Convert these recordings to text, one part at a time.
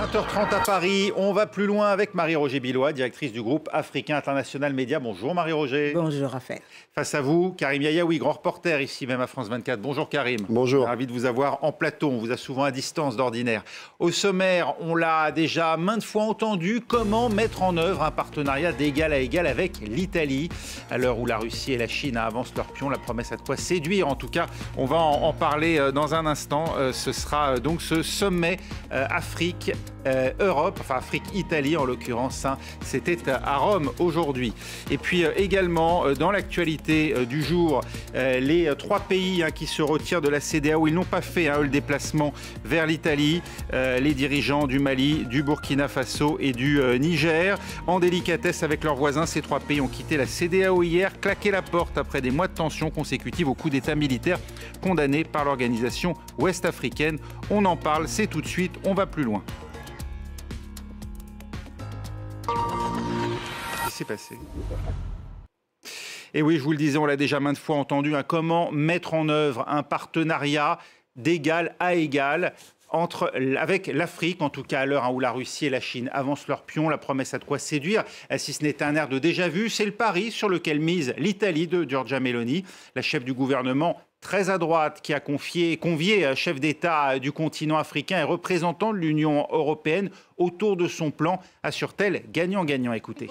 20h30 à Paris, on va plus loin avec Marie-Roger Billois, directrice du groupe Africain International Média. Bonjour Marie-Roger. Bonjour Raphaël. Face à vous, Karim Yayaoui, grand reporter ici même à France 24. Bonjour Karim. Bonjour. Ravi de vous avoir en plateau, on vous a souvent à distance d'ordinaire. Au sommaire, on l'a déjà maintes fois entendu, comment mettre en œuvre un partenariat d'égal à égal avec l'Italie. À l'heure où la Russie et la Chine avancent leur pion, la promesse à de quoi séduire en tout cas. On va en parler euh, dans un instant. Euh, ce sera euh, donc ce sommet Afrique euh, Europe, enfin Afrique, Italie en l'occurrence. Hein, c'était à Rome aujourd'hui. Et puis euh, également euh, dans l'actualité du jour, les trois pays hein, qui se retirent de la CDAO, ils n'ont pas fait un hein, le déplacement vers l'Italie. les dirigeants du Mali, du Burkina Faso et du Niger, en délicatesse avec leurs voisins, ces trois pays ont quitté la CDAO hier, claqué la porte après des mois de tensions consécutives au coup d'État militaire condamné par l'organisation ouest-africaine. On en parle, c'est tout de suite, on va plus loin. passé Et oui, je vous le disais, on l'a déjà maintes fois entendu, hein, comment mettre en œuvre un partenariat d'égal à égal entre, avec l'Afrique, en tout cas à l'heure hein, où la Russie et la Chine avancent leur pion. La promesse a de quoi séduire, euh, si ce n'est un air de déjà-vu. C'est le pari sur lequel mise l'Italie de Giorgia Meloni. La chef du gouvernement très à droite qui a convié convié euh, chef d'État euh, du continent africain et représentant de l'Union européenne autour de son plan, assure-t-elle gagnant-gagnant. Écoutez.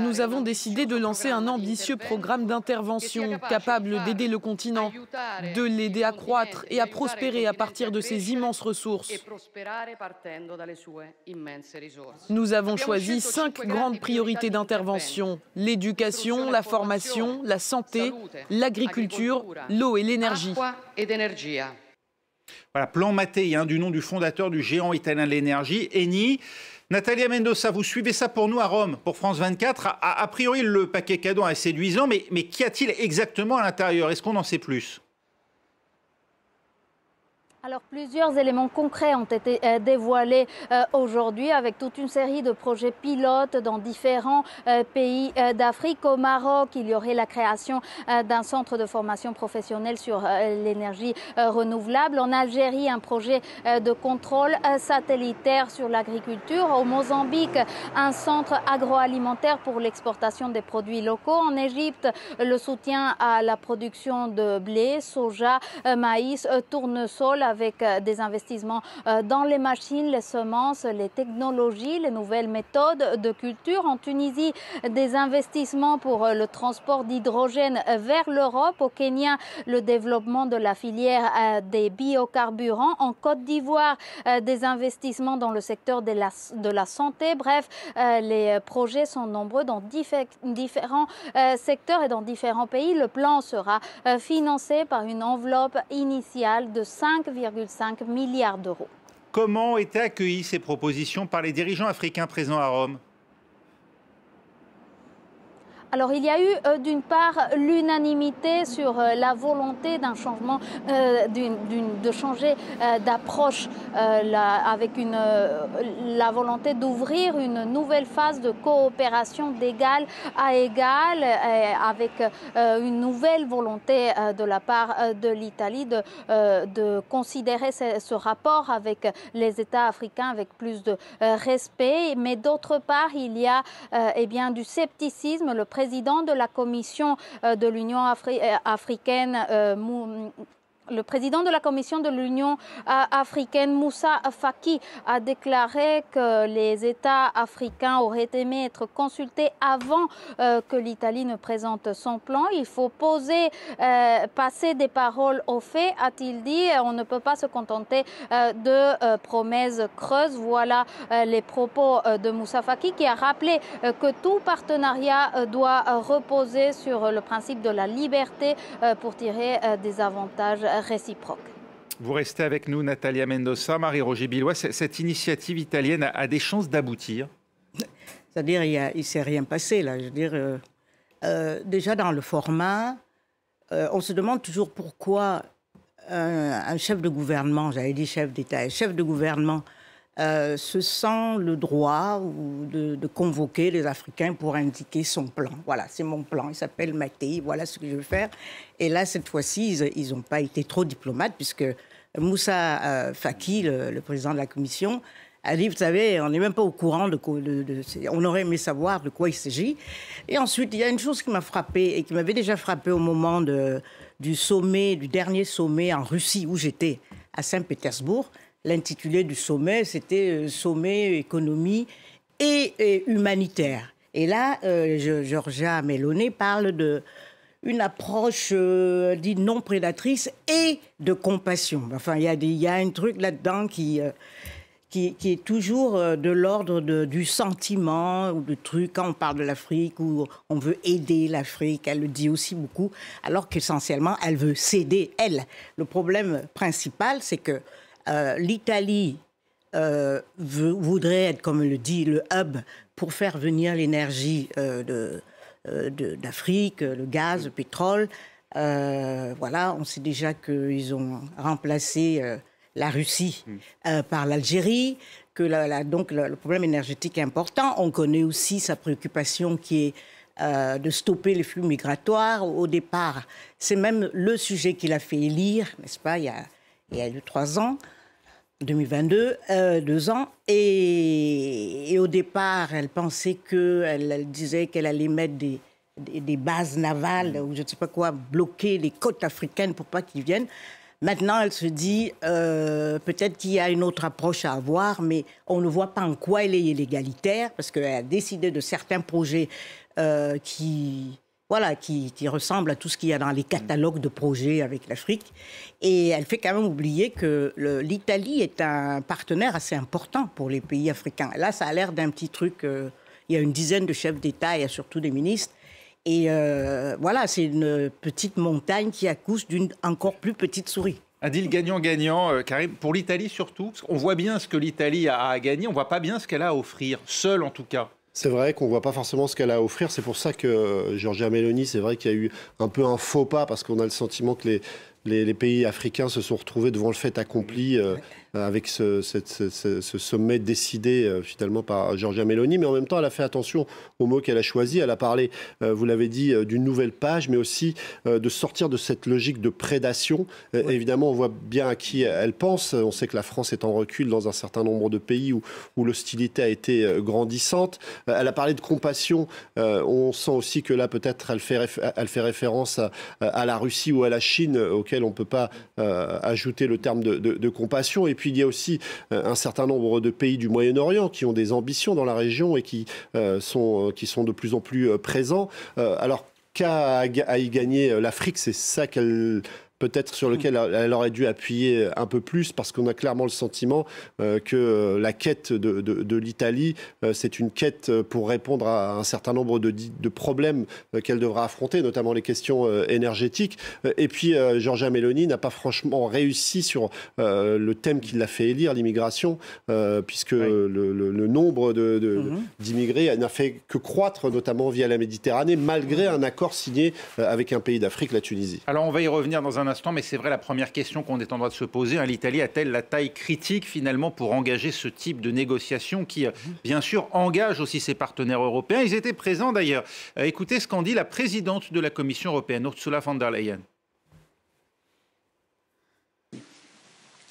Nous avons décidé de lancer un ambitieux programme d'intervention capable d'aider le continent, de l'aider à croître et à prospérer à partir de ses immenses ressources. Nous avons choisi cinq grandes priorités d'intervention, l'éducation, la formation, la santé, l'agriculture, l'eau et l'énergie. Voilà, plan Maté, hein, du nom du fondateur du géant italien de l'énergie, Eni. Natalia Mendoza, vous suivez ça pour nous à Rome, pour France 24. A, a priori, le paquet cadeau est séduisant, mais, mais qu'y a-t-il exactement à l'intérieur Est-ce qu'on en sait plus alors plusieurs éléments concrets ont été euh, dévoilés euh, aujourd'hui avec toute une série de projets pilotes dans différents euh, pays d'Afrique. Au Maroc, il y aurait la création d'un centre de formation professionnelle sur l'énergie renouvelable. En Algérie, un projet de contrôle satellitaire sur l'agriculture. Au Mozambique, un centre agroalimentaire pour l'exportation des produits locaux. En Égypte, le soutien à la production de blé, soja, maïs, tournesol avec euh, des investissements euh, dans les machines, les semences, les technologies, les nouvelles méthodes de culture. En Tunisie, des investissements pour euh, le transport d'hydrogène vers l'Europe. Au Kenya, le développement de la filière des biocarburants. En Côte d'Ivoire, des investissements dans le secteur de la, santé. Bref, les projets sont nombreux dans différents secteurs et dans différents pays. Le plan sera financé par une enveloppe initiale de 5, 1,5 milliard d'euros. Comment étaient accueillies ces propositions par les dirigeants africains présents à Rome alors il y a eu euh, d'une part l'unanimité sur euh, la volonté d'un changement, euh, de changer d'approche avec la volonté d'ouvrir une nouvelle phase de coopération d'égal à égal avec une nouvelle volonté de la part de l'Italie de, considérer ce, rapport avec les États africains avec plus de respect. Mais d'autre part, il y a eh bien, du scepticisme. Le président président de la Commission euh, de l'Union euh, africaine, euh, le président de la Commission de l'Union euh, africaine, Moussa Faki, a déclaré que les États africains auraient aimé être consultés avant euh, que l'Italie ne présente son plan. Il faut poser, euh, passer des paroles aux faits, a-t-il dit. On ne peut pas se contenter de promesses creuses. Voilà les propos de Moussa Faki qui a rappelé que tout partenariat doit reposer sur le principe de la liberté pour tirer des avantages réciproque. Vous restez avec nous, Natalia Mendoza, Marie-Roger Billois. Cette initiative italienne a, des chances d'aboutir C'est-à-dire, il ne s'est rien passé, là. Je veux dire, euh, euh, déjà dans le format, euh, on se demande toujours pourquoi un, un chef de gouvernement, j'avais dit chef d'État, un chef de gouvernement euh, se sent le droit de, convoquer les Africains pour indiquer son plan. Voilà, c'est mon plan, il s'appelle Matéi, voilà ce que je veux faire. Et là, cette fois-ci, ils n'ont pas été trop diplomates, puisque Moussa euh, Faki, le, président de la Commission, a dit, vous savez, on n'est même pas au courant de, On aurait aimé savoir de quoi il s'agit. Et ensuite, il y a une chose qui m'a frappé et qui m'avait déjà frappé au moment du sommet, du dernier sommet en Russie où j'étais, à Saint-Pétersbourg l'intitulé du sommet, c'était euh, Sommet économie et, humanitaire. Et là, euh, Georgia Meloni parle d'une approche euh, dite non prédatrice et de compassion. Enfin, il y a, y a un truc là-dedans qui, qui, est toujours de l'ordre du sentiment ou du truc. Quand on parle de l'Afrique ou on veut aider l'Afrique, elle le dit aussi beaucoup, alors qu'essentiellement, elle veut s'aider, elle. Le problème principal, c'est que euh, L'Italie euh, voudrait être, comme le dit, le hub pour faire venir l'énergie euh, d'Afrique, de, le gaz, le pétrole. voilà, on sait déjà qu'ils ont remplacé la Russie hmm. par l'Algérie, que donc le, problème énergétique est important. On connaît aussi sa préoccupation qui est de stopper les flux migratoires au départ. C'est même le sujet qu'il a fait élire, n'est-ce pas, il y a, il y a eu trois ans, 2022, euh, deux ans. Et, au départ, elle pensait que, elle, disait qu'elle allait mettre des, bases navales mm. ou je ne sais pas quoi, bloquer les côtes africaines pour pas qu'ils viennent. Maintenant, elle se dit euh, peut-être qu'il y a une autre approche à avoir, mais on ne voit pas en quoi elle est illégalitaire parce qu'elle a décidé de certains projets euh, qui voilà, qui, ressemble à tout ce qu'il y a dans les catalogues de projets avec l'Afrique. Et elle fait quand même oublier que l'Italie est un partenaire assez important pour les pays africains. Là, ça a l'air d'un petit truc. Euh, il y a une dizaine de chefs d'État il y a surtout des ministres. Et euh, voilà, c'est une petite montagne qui accouche d'une encore plus petite souris. deal gagnant-gagnant, euh, Karim, pour l'Italie surtout, parce qu'on voit bien ce que l'Italie a à gagner, on voit pas bien ce qu'elle a à offrir, seule en tout cas. C'est vrai qu'on ne voit pas forcément ce qu'elle a à offrir. C'est pour ça que euh, Georgia Meloni, c'est vrai qu'il y a eu un peu un faux pas parce qu'on a le sentiment que les les, pays africains se sont retrouvés devant le fait accompli euh, avec ce, sommet décidé euh, finalement par Georgia Meloni, mais en même temps elle a fait attention aux mots qu'elle a choisis. Elle a parlé, euh, vous l'avez dit, d'une nouvelle page, mais aussi de sortir de cette logique de prédation. Évidemment, on voit bien à qui elle pense. On sait que la France est en recul dans un certain nombre de pays où, l'hostilité a été grandissante. elle a parlé de compassion. on sent aussi que là, peut-être, elle fait, référence à, la Russie ou à la Chine, on ne peut pas euh, ajouter le terme de, compassion. Et puis il y a aussi euh, un certain nombre de pays du Moyen-Orient qui ont des ambitions dans la région et qui, euh, sont, qui sont de plus en plus présents. alors qu'a à y gagner l'Afrique, c'est ça qu'elle peut-être sur lequel elle aurait dû appuyer un peu plus, parce qu'on a clairement le sentiment euh, que euh, la quête de, l'Italie, euh, c'est une quête pour répondre à un certain nombre de, problèmes qu'elle devra affronter, notamment les questions énergétiques. Et puis, Giorgia Meloni n'a pas franchement réussi sur le thème qui l'a fait élire, l'immigration, puisque le, nombre mhm. d'immigrés de, n'a fait que croître, notamment via la Méditerranée, malgré un accord signé avec un pays d'Afrique, la Tunisie. Alors, on va y revenir dans un instant mais c'est vrai la première question qu'on est en droit de se poser. Hein, L'Italie a-t-elle la taille critique finalement pour engager ce type de négociation qui, euh, mhm. bien sûr, engage aussi ses partenaires européens Ils étaient présents d'ailleurs. Euh, écoutez ce qu'en dit la présidente de la Commission européenne, Ursula von der Leyen.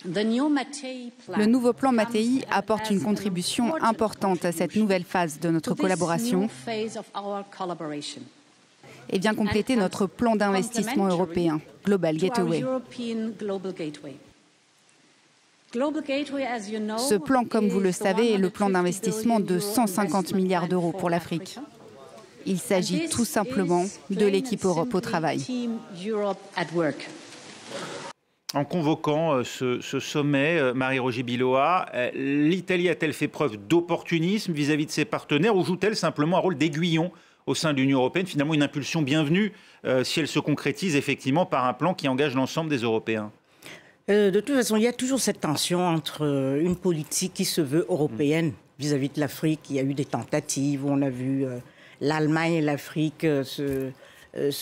Le nouveau plan Mattei apporte une contribution importante à cette nouvelle phase de notre collaboration et vient compléter notre plan d'investissement européen, Global Gateway. Ce plan, comme vous le savez, est le plan d'investissement de 150 milliards d'euros pour l'Afrique. Il s'agit tout simplement de l'équipe Europe au travail. En convoquant euh, ce, ce sommet, euh, Marie-Roger Biloa, euh, l'Italie a-t-elle fait preuve d'opportunisme vis-à-vis de ses partenaires ou joue-t-elle simplement un rôle d'aiguillon au sein de l'Union européenne, finalement une impulsion bienvenue euh, si elle se concrétise effectivement par un plan qui engage l'ensemble des Européens euh, De toute façon, il y a toujours cette tension entre euh, une politique qui se veut européenne vis-à-vis de l'Afrique. Il y a eu des tentatives on a vu l'Allemagne et l'Afrique se,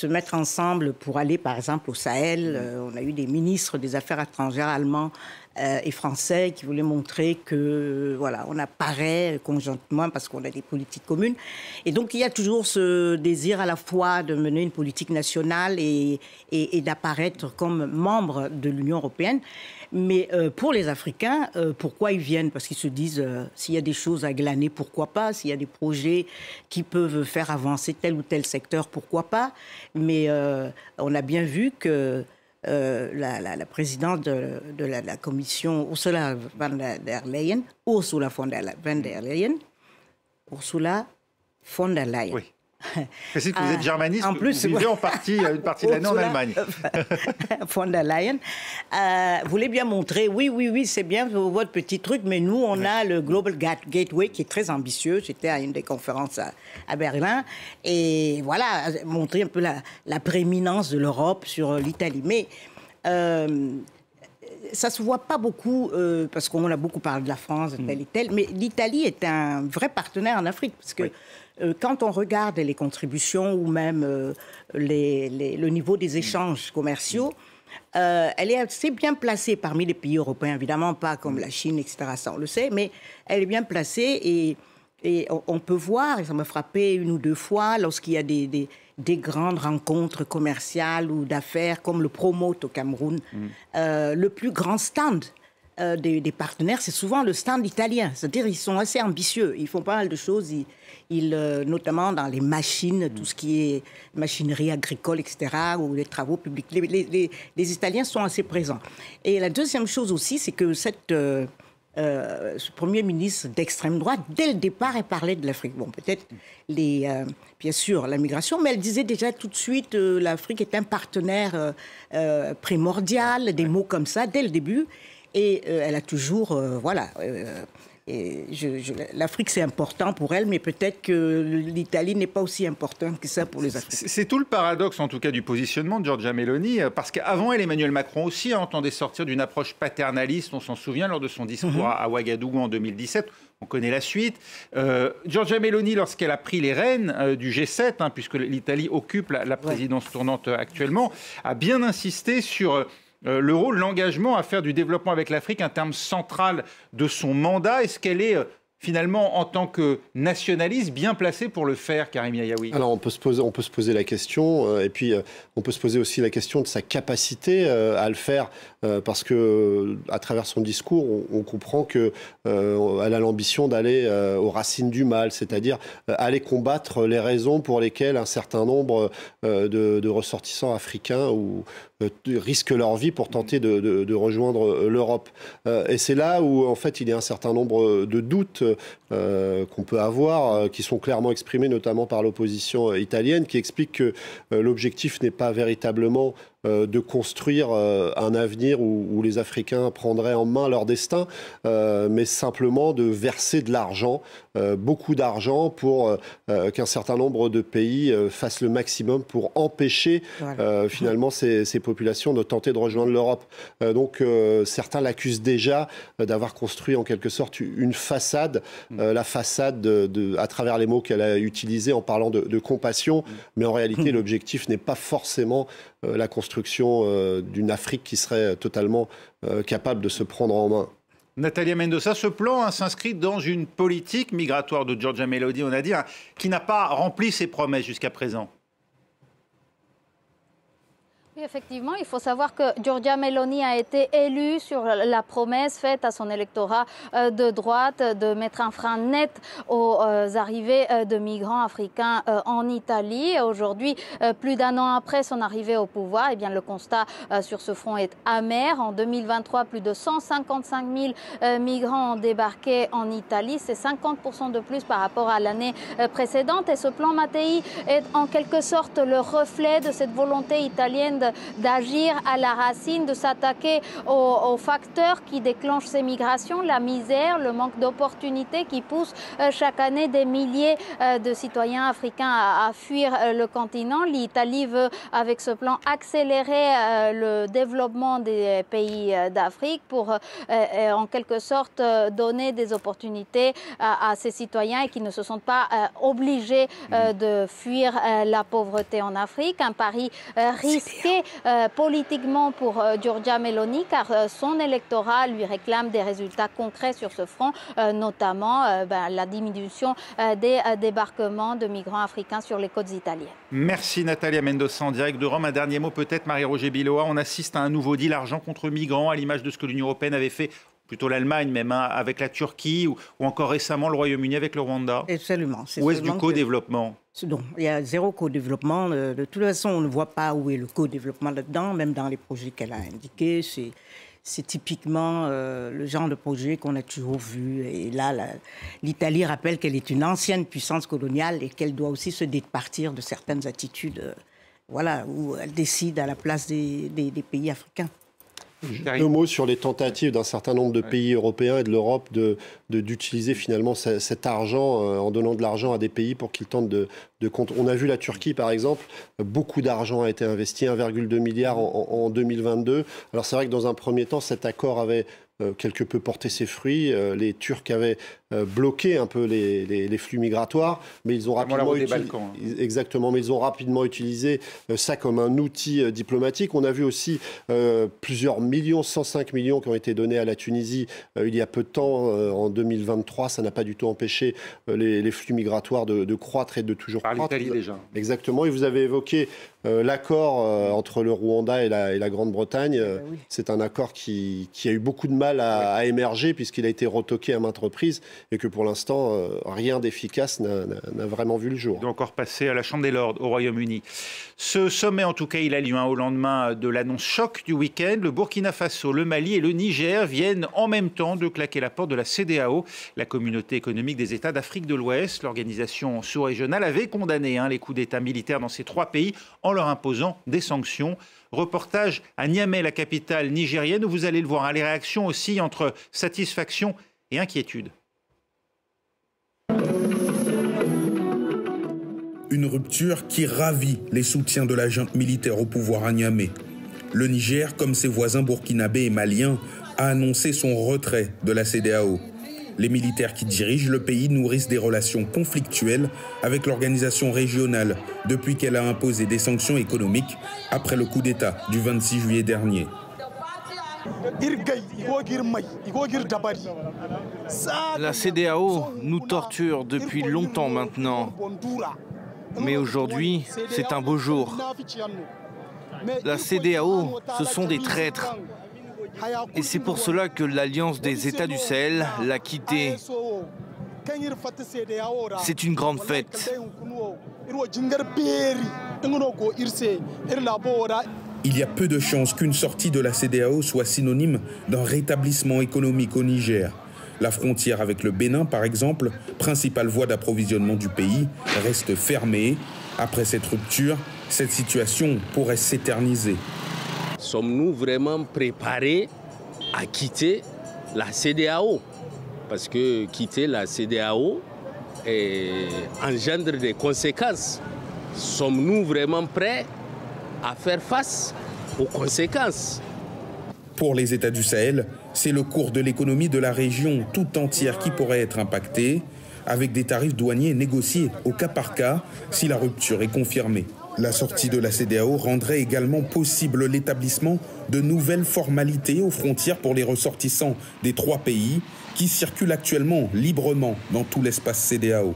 mettre ensemble pour aller, par exemple, au Sahel. on a eu des ministres des Affaires étrangères allemands euh, et français qui voulaient montrer que voilà, on apparaît conjointement parce qu'on a des politiques communes. Et donc il y a toujours ce désir à la fois de mener une politique nationale et, et, d'apparaître comme membre de l'Union européenne. Mais euh, pour les Africains, euh, pourquoi ils viennent Parce qu'ils se disent, s'il y a des choses à glaner, pourquoi pas S'il y a des projets qui peuvent faire avancer tel ou tel secteur, pourquoi pas Mais on a bien vu que euh, la, la, la, présidente de, la, commission, Ursula von der Leyen, Ursula von der, der Leyen, Ursula von der Leyen. que vous êtes euh, germaniste, en plus, vous vivez en partie, euh, une partie de l'année en Allemagne. von der Leyen euh, voulait bien montrer, oui, oui, oui, c'est bien votre petit truc, mais nous, on a le Global Gateway qui est très ambitieux. j'étais à une des conférences à, Berlin. Et voilà, montrer un peu la, la prééminence de l'Europe sur l'Italie. Mais... Euh, ça se voit pas beaucoup, parce qu'on a beaucoup parlé de la France, de telle, hmm. et telle, mais l'Italie est un vrai partenaire en Afrique, parce que euh, quand on regarde les contributions ou même euh, le niveau des échanges commerciaux, euh, elle est assez bien placée parmi les pays européens, évidemment pas comme la Chine, etc. Ça, on le sait, mais elle est bien placée et, on, peut voir, et ça m'a frappé une ou deux fois, lorsqu'il y a des, grandes rencontres commerciales ou d'affaires comme le Promote au Cameroun, mm. le plus grand stand euh, des, partenaires, c'est souvent le stand italien. C'est-à-dire ils sont assez ambitieux. Ils font pas mal de choses, ils, euh, notamment dans les machines, tout ce qui est machinerie agricole, etc., ou les travaux publics. Les, Italiens sont assez présents. Et la deuxième chose aussi, c'est que euh, ce premier ministre d'extrême droite, dès le départ, elle parlé de l'Afrique. Bon, peut-être les, bien sûr, la migration, mais elle disait déjà tout de suite l'Afrique est un partenaire primordial, des mots comme ça dès le début. Et euh, elle a toujours, euh, voilà. Euh, L'Afrique, c'est important pour elle, mais peut-être que l'Italie n'est pas aussi importante que ça pour les Africains. C'est tout le paradoxe, en tout cas, du positionnement de Giorgia Meloni, parce qu'avant elle, Emmanuel Macron aussi entendait sortir d'une approche paternaliste, on s'en souvient, lors de son discours mhm. à Ouagadougou en 2017. On connaît la suite. Giorgia Meloni, lorsqu'elle a pris les rênes du G7, hein, puisque l'Italie occupe la, présidence tournante actuellement, a bien insisté sur euh, le rôle, l'engagement à faire du développement avec l'Afrique un terme central de son mandat Est-ce qu'elle est euh, finalement, en tant que nationaliste, bien placée pour le faire, Karim Yayaoui Alors, on peut se poser, on peut se poser la question, euh, et puis on peut se poser aussi la question de sa capacité à le faire, parce que à travers son discours, on, comprend qu'elle a l'ambition d'aller aux racines du mal, c'est-à-dire aller combattre les raisons pour lesquelles un certain nombre de, de, ressortissants africains ou, euh, risquent leur vie pour tenter de, rejoindre euh, l'Europe. Euh, et c'est là où, en fait, il y a un certain nombre de doutes qu'on peut avoir, qui sont clairement exprimés notamment par l'opposition italienne, qui explique que l'objectif n'est pas véritablement euh, de construire euh, un avenir où, les Africains prendraient en main leur destin, euh, mais simplement de verser de l'argent, beaucoup d'argent, pour qu'un certain nombre de pays fassent le maximum pour empêcher finalement ces, populations de tenter de rejoindre l'Europe. donc certains l'accusent déjà d'avoir construit en quelque sorte une façade, mm. la façade à travers les mots qu'elle a utilisés en parlant de, compassion, mm. mais en réalité l'objectif n'est pas forcément euh, la construction euh, d'une Afrique qui serait euh, totalement capable de se prendre en main. Natalia Mendoza, ce plan hein, s'inscrit dans une politique migratoire de Georgia Melody, on a dit, hein, qui n'a pas rempli ses promesses jusqu'à présent effectivement, il faut savoir que Giorgia Meloni a été élue sur la promesse faite à son électorat euh, de droite de mettre un frein net aux euh, arrivées euh, de migrants africains en Italie. Aujourd'hui, plus d'un an après son arrivée au pouvoir, eh bien, le constat sur ce front est amer. En 2023, plus de 155 000 migrants ont débarqué en Italie. C'est 50% de plus par rapport à l'année précédente. Et ce plan Mattei est en quelque sorte le reflet de cette volonté italienne d'agir à la racine, de s'attaquer aux, facteurs qui déclenchent ces migrations, la misère, le manque d'opportunités qui poussent euh, chaque année des milliers euh, de citoyens africains à, fuir euh, le continent. L'Italie veut, avec ce plan, accélérer le développement des pays d'Afrique pour, en quelque sorte, donner des opportunités à, à ces citoyens et qui ne se sentent pas obligés mmh. de fuir la pauvreté en Afrique. Un pari risqué euh, politiquement pour euh, Giorgia Meloni car euh, son électorat lui réclame des résultats concrets sur ce front, notamment ben, la diminution des débarquements de migrants africains sur les côtes italiennes. Merci Natalia Mendoza en direct de Rome. Un dernier mot peut-être, Marie-Roger Biloa. On assiste à un nouveau deal argent contre migrants à l'image de ce que l'Union européenne avait fait plutôt l'Allemagne même, hein, avec la Turquie ou, encore récemment le Royaume-Uni avec le Rwanda Absolument. Où est-ce du co-développement donc, il y a zéro co-développement. Euh, de toute façon, on ne voit pas où est le co-développement là-dedans, même dans les projets qu'elle a indiqués. C'est typiquement euh, le genre de projet qu'on a toujours vu. Et là, l'Italie rappelle qu'elle est une ancienne puissance coloniale et qu'elle doit aussi se départir de certaines attitudes euh, voilà, où elle décide à la place des pays africains. Deux mots sur les tentatives d'un certain nombre de pays européens et de l'Europe d'utiliser de, finalement cet argent euh, en donnant de l'argent à des pays pour qu'ils tentent de, de On a vu la Turquie, par exemple, beaucoup d'argent a été investi, 1,2 milliard en 2022. Alors c'est vrai que dans un premier temps, cet accord avait euh, quelque peu porté ses fruits. Euh, les Turcs avaient euh, bloquer un peu les, les, flux migratoires, mais ils ont rapidement utilisé, hein. exactement, mais ils ont rapidement utilisé euh, ça comme un outil euh, diplomatique. On a vu aussi plusieurs millions, 105 millions qui ont été donnés à la Tunisie il y a peu de temps, en 2023. Ça n'a pas du tout empêché les, les, flux migratoires de, de, croître et de toujours Par croître. L'Italie déjà. Exactement. Et vous avez évoqué l'accord entre le Rwanda et la, la Grande-Bretagne. Eh ben c'est un accord qui, qui, a eu beaucoup de mal à, à émerger puisqu'il a été retoqué à maintes reprises et que pour l'instant, euh, rien d'efficace n'a vraiment vu le jour. Il encore passer à la Chambre des Lords au Royaume-Uni. Ce sommet, en tout cas, il a lieu hein, au lendemain de l'annonce choc du week-end. Le Burkina Faso, le Mali et le Niger viennent en même temps de claquer la porte de la CDAO, la communauté économique des États d'Afrique de l'Ouest. L'organisation sous-régionale avait condamné hein, les coups d'État militaires dans ces trois pays en leur imposant des sanctions. Reportage à Niamey, la capitale nigérienne, où vous allez le voir, hein. les réactions aussi entre satisfaction et inquiétude. Une rupture qui ravit les soutiens de la junte militaire au pouvoir à Niamey. Le Niger, comme ses voisins burkinabés et maliens, a annoncé son retrait de la CDAO. Les militaires qui dirigent le pays nourrissent des relations conflictuelles avec l'organisation régionale depuis qu'elle a imposé des sanctions économiques après le coup d'État du 26 juillet dernier. La CDAO nous torture depuis longtemps maintenant. Mais aujourd'hui, c'est un beau jour. La CDAO, ce sont des traîtres. Et c'est pour cela que l'Alliance des États du Sahel l'a quittée. C'est une grande fête. Il y a peu de chances qu'une sortie de la CDAO soit synonyme d'un rétablissement économique au Niger. La frontière avec le Bénin, par exemple, principale voie d'approvisionnement du pays, reste fermée. Après cette rupture, cette situation pourrait s'éterniser. Sommes-nous vraiment préparés à quitter la CDAO Parce que quitter la CDAO engendre des conséquences. Sommes-nous vraiment prêts à faire face aux conséquences Pour les États du Sahel, c'est le cours de l'économie de la région tout entière qui pourrait être impacté, avec des tarifs douaniers négociés au cas par cas si la rupture est confirmée. La sortie de la CDAO rendrait également possible l'établissement de nouvelles formalités aux frontières pour les ressortissants des trois pays qui circulent actuellement librement dans tout l'espace CDAO.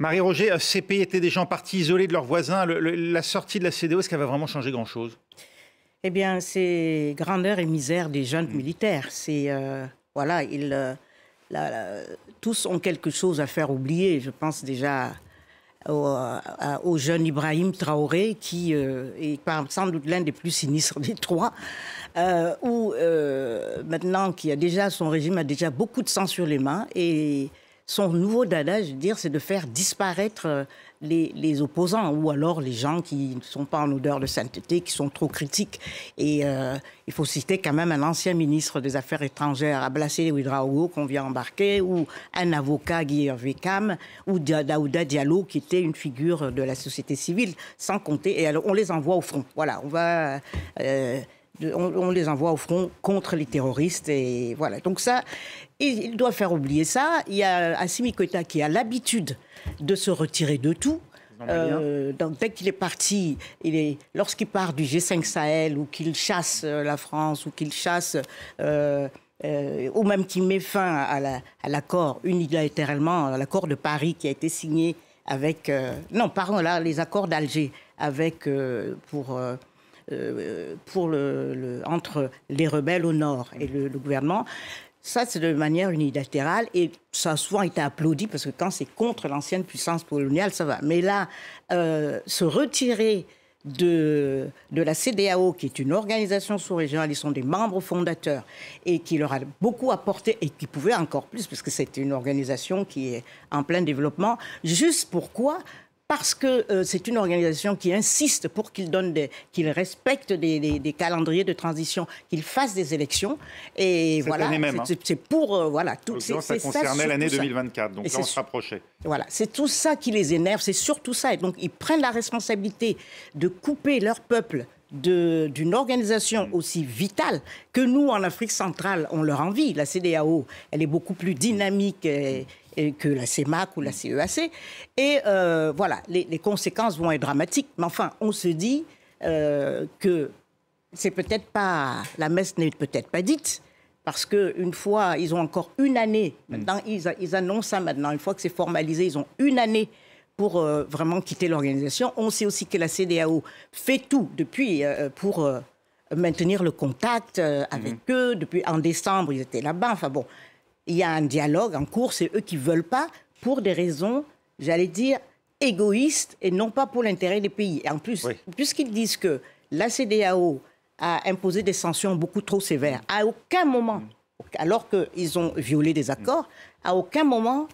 Marie-Roger, ces pays étaient des gens partis isolés de leurs voisins. la sortie de la CDAO, est-ce qu'elle va vraiment changer grand-chose eh bien, c'est grandeur et misère des jeunes mm. militaires. C'est euh, voilà, ils euh, tous ont quelque chose à faire oublier. Je pense déjà au, jeune Ibrahim Traoré qui euh, est sans doute l'un des plus sinistres des trois, où maintenant qui a déjà son régime a déjà beaucoup de sang sur les mains et son nouveau dada, je veux dire, c'est de faire disparaître les, opposants ou alors les gens qui ne sont pas en odeur de sainteté, qui sont trop critiques. Et euh, il faut citer quand même un ancien ministre des Affaires étrangères, Ablassé Ouidraogo, qu'on vient embarquer, ou un avocat, Guy Cam, ou Daouda Diallo, qui était une figure de la société civile, sans compter. Et alors, on les envoie au front. Voilà, on va. Euh, on, les envoie au front contre les terroristes. Et voilà. Donc ça, il doit faire oublier ça. Il y a Assimi Koïta qui a l'habitude de se retirer de tout. Euh, donc dès qu'il est parti, il est lorsqu'il part du G5 Sahel ou qu'il chasse euh, la France ou qu'il chasse ou euh, même qu'il met fin à l'accord unilatéralement, à l'accord de Paris qui a été signé avec non pardon là les accords d'Alger avec pour euh, pour le, entre les rebelles au nord et le, gouvernement. Ça, c'est de manière unilatérale et ça a souvent été applaudi parce que quand c'est contre l'ancienne puissance coloniale, ça va. Mais là, euh, se retirer de, de la CDAO, qui est une organisation sous-régionale, ils sont des membres fondateurs et qui leur a beaucoup apporté et qui pouvait encore plus parce que c'était une organisation qui est en plein développement. Juste pourquoi parce que euh, c'est une organisation qui insiste pour qu'ils donne des, des, calendriers de transition, qu'ils fassent des élections. Et voilà, hein. c'est pour euh, voilà tout. ça concernait l'année 2024, donc on se rapprochait. Voilà, c'est tout ça qui les énerve, c'est surtout ça. Et donc ils prennent la responsabilité de couper leur peuple d'une organisation hmm. aussi vitale que nous, en Afrique centrale, on leur envie. La CDAO, elle est beaucoup plus dynamique. Et, que la CEMAC ou la CEAC. E et euh, voilà, les, conséquences vont être dramatiques. Mais enfin, on se dit euh, que c'est peut-être pas la messe n'est peut-être pas dite. Parce qu'une fois, ils ont encore une année, mm. maintenant ils, annoncent ça maintenant, une fois que c'est formalisé, ils ont une année pour euh, vraiment quitter l'organisation. On sait aussi que la CDAO fait tout depuis pour maintenir le contact avec mm. eux. Depuis en décembre, ils étaient là-bas. Enfin bon, il y a un dialogue en cours, c'est eux qui veulent pas pour des raisons, j'allais dire, égoïstes et non pas pour l'intérêt des pays. Et en plus, puisqu'ils disent que la CDAO a imposé des sanctions beaucoup trop sévères, à aucun moment, alors qu'ils ont violé des accords, à aucun moment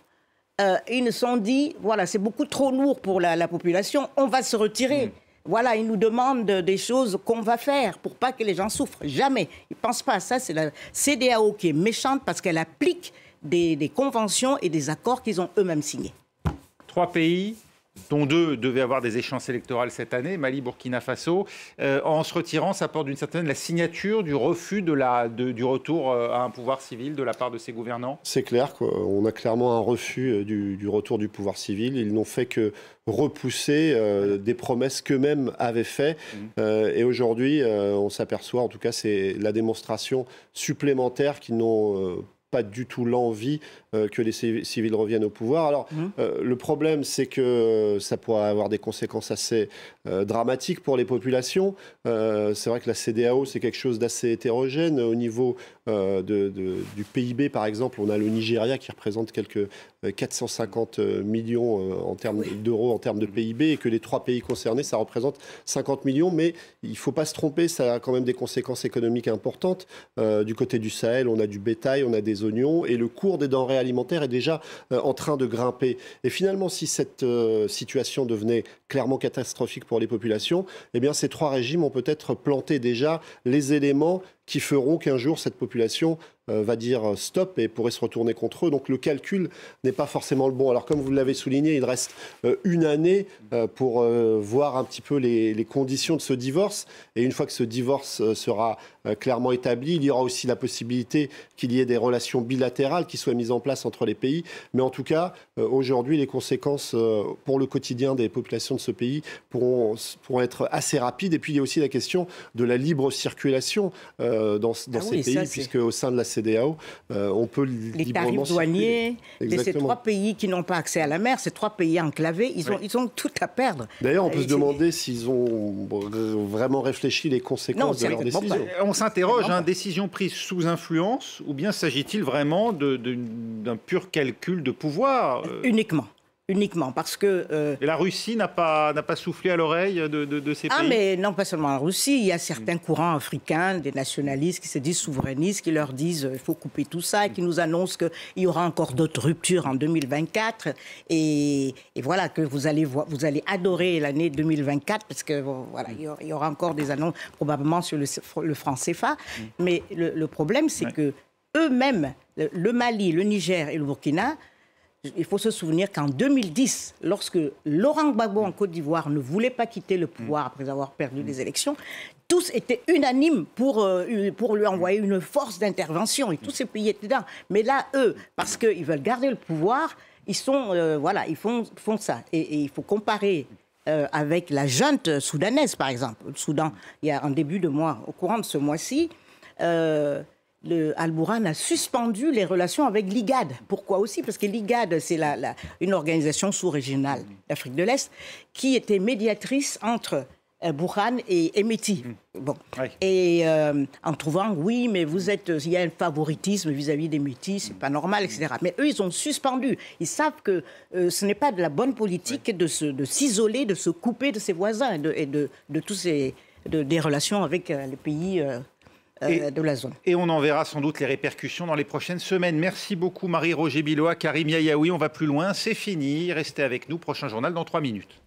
euh, ils ne sont dit, voilà, c'est beaucoup trop lourd pour la population, on va se retirer. Mm. Voilà, ils nous demandent des choses qu'on va faire pour pas que les gens souffrent. Jamais. Ils pensent pas à ça. C'est la CDAO qui est méchante parce qu'elle applique des, des conventions et des accords qu'ils ont eux-mêmes signés. Trois pays dont deux devaient avoir des échéances électorales cette année, Mali, Burkina Faso, euh, en se retirant, ça porte d'une certaine la signature du refus du retour euh, à un pouvoir civil de la part de ses gouvernants C'est clair, quoi. Euh, on a clairement un refus du, retour du pouvoir civil. Ils n'ont fait que repousser des promesses qu'eux-mêmes avaient faites. Mmh. et aujourd'hui, on s'aperçoit, en tout cas, c'est la démonstration supplémentaire qu'ils n'ont pas du tout l'envie euh, que les civils reviennent au pouvoir. Alors, mmh. euh, le problème, c'est que ça pourrait avoir des conséquences assez euh, dramatiques pour les populations. c'est vrai que la CDAO, c'est quelque chose d'assez hétérogène. Au niveau de, du PIB, par exemple, on a le Nigeria qui représente quelques 450 millions en d'euros en termes de PIB et que les trois pays concernés, ça représente 50 millions. Mais il ne faut pas se tromper, ça a quand même des conséquences économiques importantes. du côté du Sahel, on a du bétail, on a des oignons et le cours des denrées alimentaire est déjà euh, en train de grimper. Et finalement, si cette euh, situation devenait clairement catastrophique pour les populations, eh bien ces trois régimes ont peut-être planté déjà les éléments qui feront qu'un jour cette population euh, va dire euh, stop et pourrait se retourner contre eux. Donc le calcul n'est pas forcément le bon. Alors comme vous l'avez souligné, il reste euh, une année pour voir un petit peu les, les, conditions de ce divorce. Et une fois que ce divorce sera clairement établi, il y aura aussi la possibilité qu'il y ait des relations bilatérales qui soient mises en place entre les pays. Mais en tout cas, aujourd'hui, les conséquences pour le quotidien des populations de ce pays pourront, pour être assez rapides. Et puis il y a aussi la question de la libre circulation euh, dans, ah ces pays, puisque au sein de la CDAO, euh, on peut les tarifs douaniers de ces trois pays qui n'ont pas accès à la mer, ces trois pays enclavés, ils ont, ils ont tout à perdre. D'ailleurs, on peut se demander s'ils ont euh, vraiment réfléchi les conséquences de leur décision. On s'interroge, hein, décision prise sous influence, ou bien s'agit-il vraiment d'un pur calcul de pouvoir Uniquement uniquement parce que... Euh, et la Russie n'a pas, n'a pas soufflé à l'oreille de, de, ces ah, pays Ah mais non, pas seulement la Russie, il y a hmm. certains courants africains, des nationalistes qui se disent souverainistes, qui leur disent euh, il faut couper tout ça, et qui hmm. nous annoncent qu'il y aura encore d'autres ruptures en 2024, et, et, voilà, que vous allez, vous allez adorer l'année 2024, parce que voilà, il y aura encore des annonces probablement sur le, le franc CFA, hmm. mais le, problème c'est que eux-mêmes, le Mali, le Niger et le Burkina, il faut se souvenir qu'en 2010, lorsque Laurent Gbagbo en Côte d'Ivoire ne voulait pas quitter le pouvoir après avoir perdu les élections, tous étaient unanimes pour, euh, pour lui envoyer une force d'intervention et tous ces pays étaient dedans. Mais là, eux, parce qu'ils veulent garder le pouvoir, ils sont euh, voilà, ils font, font ça. Et, il faut comparer euh, avec la junte soudanaise, par exemple. Le Soudan, il y a un début de mois, au courant de ce mois-ci, Al-Bourhan a suspendu les relations avec l'IGAD. Pourquoi aussi Parce que l'IGAD, c'est la, une organisation sous-régionale d'Afrique de l'Est qui était médiatrice entre euh, Bourhan et Emeti. Mmh. Bon. Et euh, en trouvant, oui, mais vous êtes, il y a un favoritisme vis-à-vis des métis, c'est pas normal, etc. Mais eux, ils ont suspendu. Ils savent que euh, ce n'est pas de la bonne politique de s'isoler, de, se couper de ses voisins et de, toutes de, tous ces, des relations avec les pays euh, et, de la zone. Et on en verra sans doute les répercussions dans les prochaines semaines. Merci beaucoup Marie-Roger Bilois, Karim Yaoui. On va plus loin. C'est fini. Restez avec nous. Prochain journal dans trois minutes.